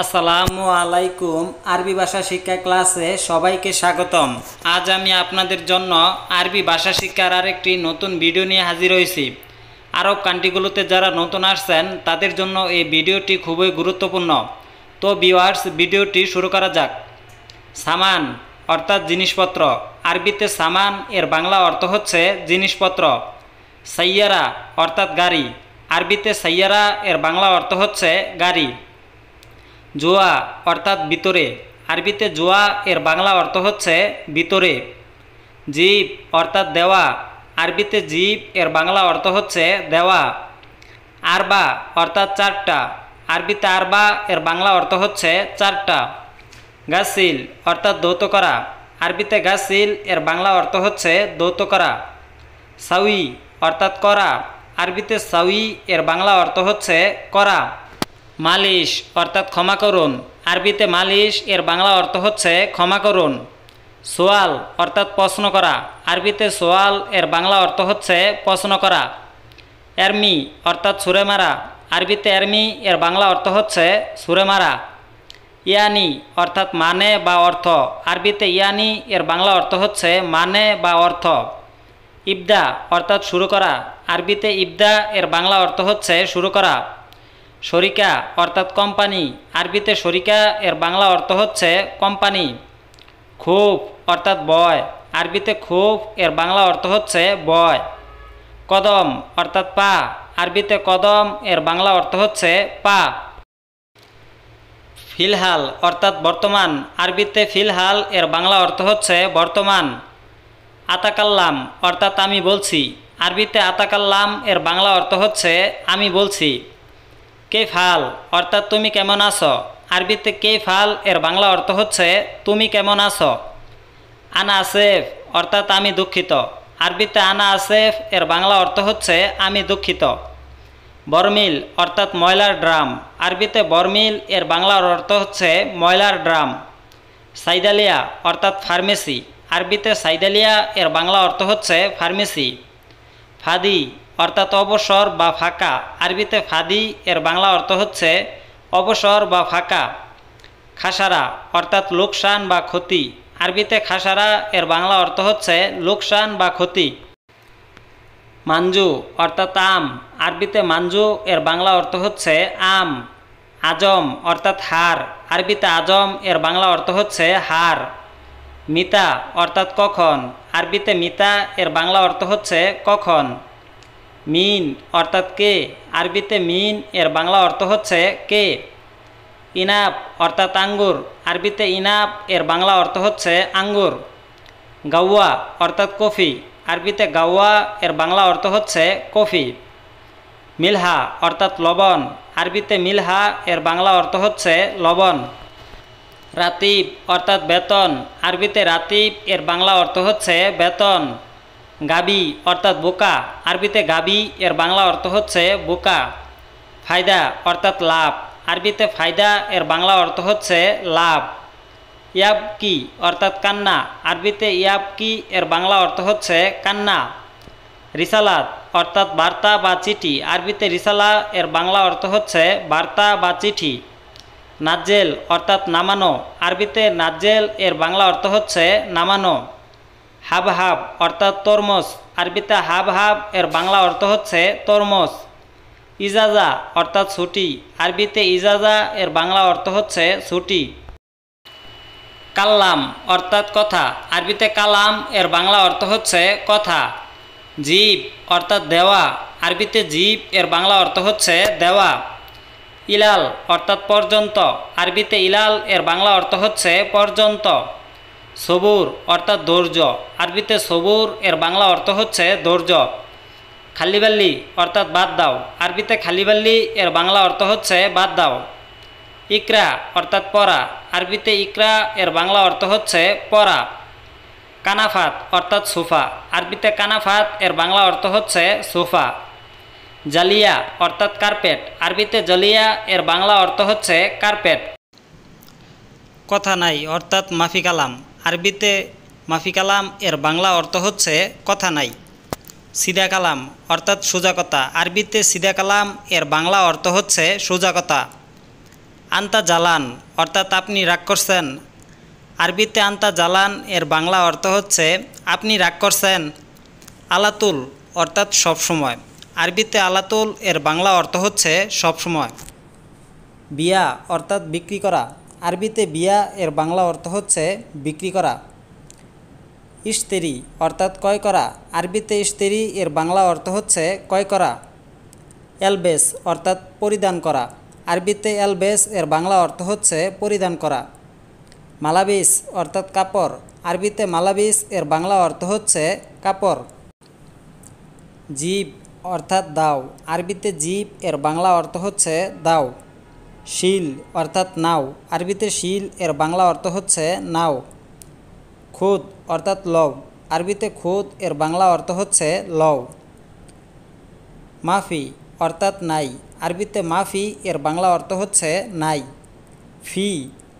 আসসালামু আলাইকুম আরবি ভাষা শিক্ষা ক্লাসে সবাইকে স্বাগতম আজ আমি আপনাদের জন্য আরবি ভাষা শিক্ষার আরেকটি নতুন ভিডিও নিয়ে হাজির হয়েছি আরব কান্ট্রিগুলোতে যারা নতুন আসছেন তাদের জন্য এই ভিডিওটি খুবই গুরুত্বপূর্ণ তো ভিওয়ার্স ভিডিওটি শুরু করা যাক সামান অর্থাৎ জিনিসপত্র আরবিতে সামান এর বাংলা অর্থ হচ্ছে জিনিসপত্র সাইয়ারা অর্থাৎ গাড়ি আরবিতে সাইয়ারা এর বাংলা অর্থ হচ্ছে গাড়ি জোয়া অর্থাৎ ভিতরে আরবিতে জোয়া এর বাংলা অর্থ হচ্ছে ভিতরে জীব অর্থাৎ দেওয়া আরবিতে জীব এর বাংলা অর্থ হচ্ছে দেওয়া আরবা অর্থাৎ চারটা আরবিতে আরবা এর বাংলা অর্থ হচ্ছে চারটা গাছিল অর্থাৎ দৌত করা আরবিতে গাছিল এর বাংলা অর্থ হচ্ছে দৌত করা সাউই অর্থাৎ করা আরবিতে সাউই এর বাংলা অর্থ হচ্ছে করা মালিশ অর্থাৎ ক্ষমা করুন আরবিতে মালিশ এর বাংলা অর্থ হচ্ছে ক্ষমা করুন সোয়াল অর্থাৎ প্রশ্ন করা আরবিতে সোয়াল এর বাংলা অর্থ হচ্ছে প্রশ্ন করা এরমি অর্থাৎ সুরে মারা আরবিতে এরমি এর বাংলা অর্থ হচ্ছে সুরে মারা ইয়ানি অর্থাৎ মানে বা অর্থ আরবিতে ইয়ানি এর বাংলা অর্থ হচ্ছে মানে বা অর্থ ইবদা অর্থাৎ শুরু করা আরবিতে ইবদা এর বাংলা অর্থ হচ্ছে শুরু করা শরিকা অর্থাৎ কোম্পানি আরবিতে শরিকা এর বাংলা অর্থ হচ্ছে কোম্পানি খুব অর্থাৎ বয় আরবিতে খুব এর বাংলা অর্থ হচ্ছে বয় কদম অর্থাৎ পা আরবিতে কদম এর বাংলা অর্থ হচ্ছে পা ফিলহাল অর্থাৎ বর্তমান আরবিতে ফিলহাল এর বাংলা অর্থ হচ্ছে বর্তমান আতাকাল্লাম অর্থাৎ আমি বলছি আরবিতে আতাকাল্লাম এর বাংলা অর্থ হচ্ছে আমি বলছি কে ফাল অর্থাৎ তুমি কেমন আছো আরবিতে কে ফাল এর বাংলা অর্থ হচ্ছে তুমি কেমন আছো আনা আসেফ অর্থাৎ আমি দুঃখিত আরবিতে আনা আসেফ এর বাংলা অর্থ হচ্ছে আমি দুঃখিত বর্মিল অর্থাৎ ময়লার ড্রাম আরবিতে বর্মিল এর বাংলার অর্থ হচ্ছে ময়লার ড্রাম সাইদালিয়া অর্থাৎ ফার্মেসি আরবিতে সাইদালিয়া এর বাংলা অর্থ হচ্ছে ফার্মেসি ফাদি অর্থাৎ অবসর বা ফাঁকা আরবিতে ফাদি এর বাংলা অর্থ হচ্ছে অবসর বা ফাঁকা খাসারা অর্থাৎ লোকসান বা ক্ষতি আরবিতে খাসারা এর বাংলা অর্থ হচ্ছে লোকসান বা ক্ষতি মাঞ্জু অর্থাৎ আম আরবিতে মাঞ্জু এর বাংলা অর্থ হচ্ছে আম আজম অর্থাৎ হার আরবিতে আজম এর বাংলা অর্থ হচ্ছে হার মিতা অর্থাৎ কখন আরবিতে মিতা এর বাংলা অর্থ হচ্ছে কখন মিন অর্থাৎ কে আরবিতে মিন এর বাংলা অর্থ হচ্ছে কে ইনাপ অর্থাৎ আঙ্গুর আরবিতে ইনাপ এর বাংলা অর্থ হচ্ছে আঙ্গুর গাওয়া অর্থাৎ কফি আরবিতে গাওয়া এর বাংলা অর্থ হচ্ছে কফি মিলহা অর্থাৎ লবণ আরবিতে মিলহা এর বাংলা অর্থ হচ্ছে লবণ রাতিব অর্থাৎ বেতন আরবিতে রাতিব এর বাংলা অর্থ হচ্ছে বেতন গাবি অর্থাৎ বোকা আরবিতে গাবি এর বাংলা অর্থ হচ্ছে বোকা ফায়দা অর্থাৎ লাভ আরবিতে ফায়দা এর বাংলা অর্থ হচ্ছে লাভ ইয়াব কি অর্থাৎ কান্না আরবিতে ইয়াব কি এর বাংলা অর্থ হচ্ছে কান্না রিসালাত অর্থাৎ বার্তা বা চিঠি আরবিতে রিসালা এর বাংলা অর্থ হচ্ছে বার্তা বা চিঠি নাজ্জেল অর্থাৎ নামানো আরবিতে নাজ্জেল এর বাংলা অর্থ হচ্ছে নামানো হাব হাব অর্থাৎ তরমস আরবিতে হাব হাব এর বাংলা অর্থ হচ্ছে তরমস ইজাজা অর্থাৎ ছুটি আরবিতে ইজাজা এর বাংলা অর্থ হচ্ছে ছুটি কাল্লাম অর্থাৎ কথা আরবিতে কালাম এর বাংলা অর্থ হচ্ছে কথা জীব অর্থাৎ দেওয়া আরবিতে জীব এর বাংলা অর্থ হচ্ছে দেওয়া ইলাল অর্থাৎ পর্যন্ত আরবিতে ইলাল এর বাংলা অর্থ হচ্ছে পর্যন্ত সবুর অর্থাৎ ধৈর্য আরবিতে সবুর এর বাংলা অর্থ হচ্ছে ধৈর্য খালিবাল্লি অর্থাৎ বাদ দাও আরবিতে খালিবাল্লি এর বাংলা অর্থ হচ্ছে বাদ দাও ইকরা অর্থাৎ পরা আরবিতে ইকরা এর বাংলা অর্থ হচ্ছে পরা কানাফাত অর্থাৎ সোফা আরবিতে কানাফাত এর বাংলা অর্থ হচ্ছে সোফা জালিয়া অর্থাৎ কার্পেট আরবিতে জালিয়া এর বাংলা অর্থ হচ্ছে কার্পেট কথা নাই অর্থাৎ মাফি কালাম আরবিতে মাফি কালাম এর বাংলা অর্থ হচ্ছে কথা নাই সিদা কালাম অর্থাৎ সোজাকতা আরবিতে সিদা কালাম এর বাংলা অর্থ হচ্ছে সোজাকতা আন্তা জালান অর্থাৎ আপনি রাগ করছেন আরবিতে আন্তা জালান এর বাংলা অর্থ হচ্ছে আপনি রাগ করছেন আলাতুল অর্থাৎ সবসময় আরবিতে আলাতুল এর বাংলা অর্থ হচ্ছে সবসময় বিয়া অর্থাৎ বিক্রি করা আরবিতে বিয়া এর বাংলা অর্থ হচ্ছে বিক্রি করা ইস্তেরি অর্থাৎ ক্রয় করা আরবিতে ইস্তেরি এর বাংলা অর্থ হচ্ছে ক্রয় করা এলবেস অর্থাৎ পরিধান করা আরবিতে এলবেস এর বাংলা অর্থ হচ্ছে পরিধান করা মালাবিস অর্থাৎ কাপড় আরবিতে মালাবিস এর বাংলা অর্থ হচ্ছে কাপড় জীব অর্থাৎ দাও আরবিতে জীব এর বাংলা অর্থ হচ্ছে দাও শিল অর্থাৎ নাও আরবিতে শিল এর বাংলা অর্থ হচ্ছে নাও খুদ অর্থাৎ লও আরবিতে খুদ এর বাংলা অর্থ হচ্ছে লও মাফি অর্থাৎ নাই আরবিতে মাফি এর বাংলা অর্থ হচ্ছে নাই ফি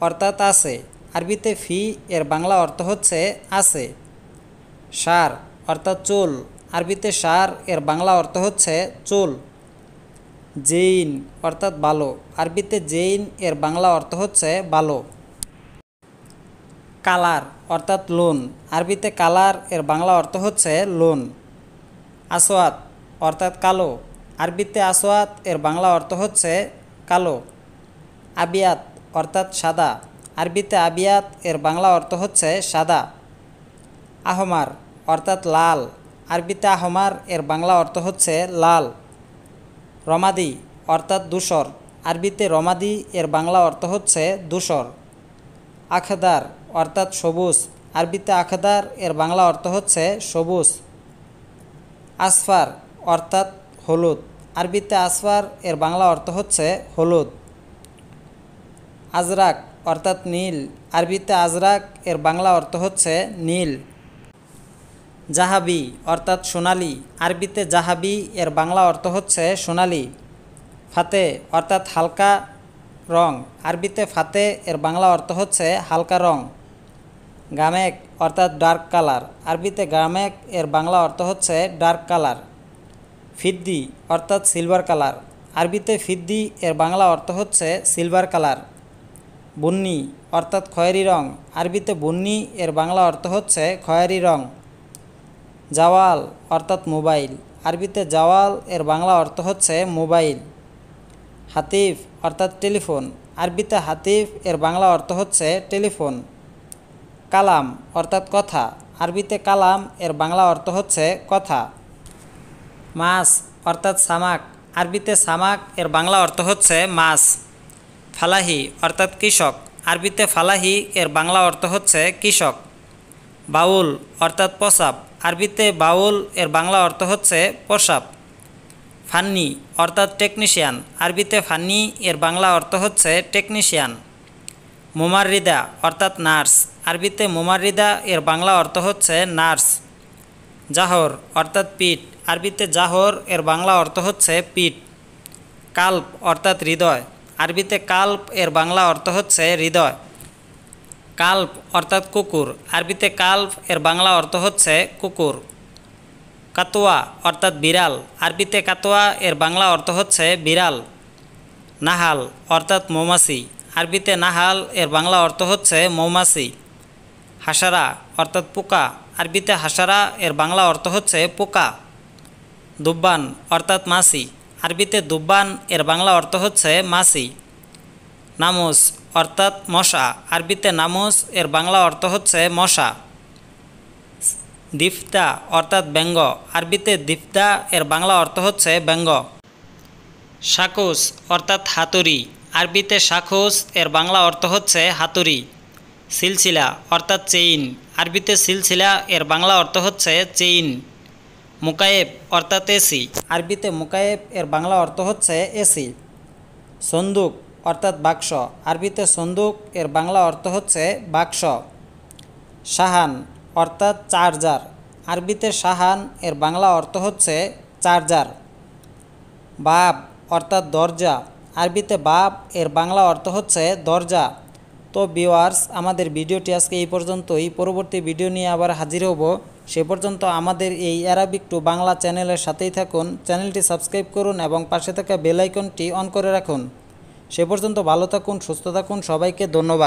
অর্থাৎ আছে আরবিতে ফি এর বাংলা অর্থ হচ্ছে আছে সার অর্থাৎ চুল আরবিতে সার এর বাংলা অর্থ হচ্ছে চুল জেইন অর্থাৎ ভালো আরবিতে জেইন এর বাংলা অর্থ হচ্ছে ভালো কালার অর্থাৎ লোন আরবিতে কালার এর বাংলা অর্থ হচ্ছে লোন আসোয়াত অর্থাৎ কালো আরবিতে আসোয়াত এর বাংলা অর্থ হচ্ছে কালো আবিয়াত অর্থাৎ সাদা আরবিতে আবিয়াত এর বাংলা অর্থ হচ্ছে সাদা আহমার অর্থাৎ লাল আরবিতে আহমার এর বাংলা অর্থ হচ্ছে লাল রমাদি অর্থাৎ দূষর আরবিতে রমাদি এর বাংলা অর্থ হচ্ছে দূষর আখদার অর্থাৎ সবুজ আরবিতে আখদার এর বাংলা অর্থ হচ্ছে সবুজ আসফার অর্থাৎ হলুদ আরবিতে আসফার এর বাংলা অর্থ হচ্ছে হলুদ আজরাক অর্থাৎ নীল আরবিতে আজরাক এর বাংলা অর্থ হচ্ছে নীল জাহাবি অর্থাৎ সোনালি আরবিতে জাহাবি এর বাংলা অর্থ হচ্ছে সোনালি ফাতে অর্থাৎ হালকা রং আরবিতে ফাতে এর বাংলা অর্থ হচ্ছে হালকা রং গামেক অর্থাৎ ডার্ক কালার আরবিতে গামেক এর বাংলা অর্থ হচ্ছে ডার্ক কালার ফিদ্দি অর্থাৎ সিলভার কালার আরবিতে ফিদ্দি এর বাংলা অর্থ হচ্ছে সিলভার কালার বুন্নি অর্থাৎ খয়েরি রং আরবিতে বুন্নি এর বাংলা অর্থ হচ্ছে খয়েরি রং জাওয়াল অর্থাৎ মোবাইল আরবিতে জাওয়াল এর বাংলা অর্থ হচ্ছে মোবাইল হাতিফ অর্থাৎ টেলিফোন আরবিতে হাতিফ এর বাংলা অর্থ হচ্ছে টেলিফোন কালাম অর্থাৎ কথা আরবিতে কালাম এর বাংলা অর্থ হচ্ছে কথা মাছ অর্থাৎ সামাক আরবিতে সামাক এর বাংলা অর্থ হচ্ছে মাছ ফালাহি অর্থাৎ কৃষক আরবিতে ফালাহি এর বাংলা অর্থ হচ্ছে কৃষক বাউল অর্থাৎ প্রসাব আরবিতে বাউল এর বাংলা অর্থ হচ্ছে পোশাব ফান্নি অর্থাৎ টেকনিশিয়ান আরবিতে ফান্নি এর বাংলা অর্থ হচ্ছে টেকনিশিয়ান মোমাররিদা অর্থাৎ নার্স আরবিতে মোমারিদা এর বাংলা অর্থ হচ্ছে নার্স জাহর অর্থাৎ পিঠ আরবিতে জাহর এর বাংলা অর্থ হচ্ছে পিঠ কাল্প অর্থাৎ হৃদয় আরবিতে কাল্প এর বাংলা অর্থ হচ্ছে হৃদয় কাল্প অর্থাৎ কুকুর আরবিতে কাল্প এর বাংলা অর্থ হচ্ছে কুকুর কাতোয়া অর্থাৎ বিড়াল আরবিতে কাতোয়া এর বাংলা অর্থ হচ্ছে বিড়াল নাহাল অর্থাৎ মৌমাছি আরবিতে নাহাল এর বাংলা অর্থ হচ্ছে মৌমাছি হাসারা অর্থাৎ পোকা আরবিতে হাসারা এর বাংলা অর্থ হচ্ছে পোকা দুব্বান অর্থাৎ মাসি আরবিতে দুব্বান এর বাংলা অর্থ হচ্ছে মাসি নামুস অর্থাৎ মশা আরবিতে নামুস এর বাংলা অর্থ হচ্ছে মশা দিফদা অর্থাৎ ব্যঙ্গ আরবিতে দিফদা এর বাংলা অর্থ হচ্ছে ব্যঙ্গ শাকুস অর্থাৎ হাতুড়ি আরবিতে শাখুস এর বাংলা অর্থ হচ্ছে হাতুড়ি সিলসিলা অর্থাৎ চেইন আরবিতে সিলসিলা এর বাংলা অর্থ হচ্ছে চেইন মুকায়েব অর্থাৎ এসি আরবিতে মুকায়েব এর বাংলা অর্থ হচ্ছে এসি সন্দুক অর্থাৎ বাক্স আরবিতে সন্দুক এর বাংলা অর্থ হচ্ছে বাক্স সাহান অর্থাৎ চার্জার আরবিতে সাহান এর বাংলা অর্থ হচ্ছে চার্জার বাপ অর্থাৎ দরজা আরবিতে বাপ এর বাংলা অর্থ হচ্ছে দরজা তো বিওয়ার্স আমাদের ভিডিওটি আজকে এই পর্যন্তই পরবর্তী ভিডিও নিয়ে আবার হাজির হব সে পর্যন্ত আমাদের এই অ্যারাবিক টু বাংলা চ্যানেলের সাথেই থাকুন চ্যানেলটি সাবস্ক্রাইব করুন এবং পাশে থাকা বেলাইকনটি অন করে রাখুন সে পর্যন্ত ভালো থাকুন সুস্থ থাকুন সবাইকে ধন্যবাদ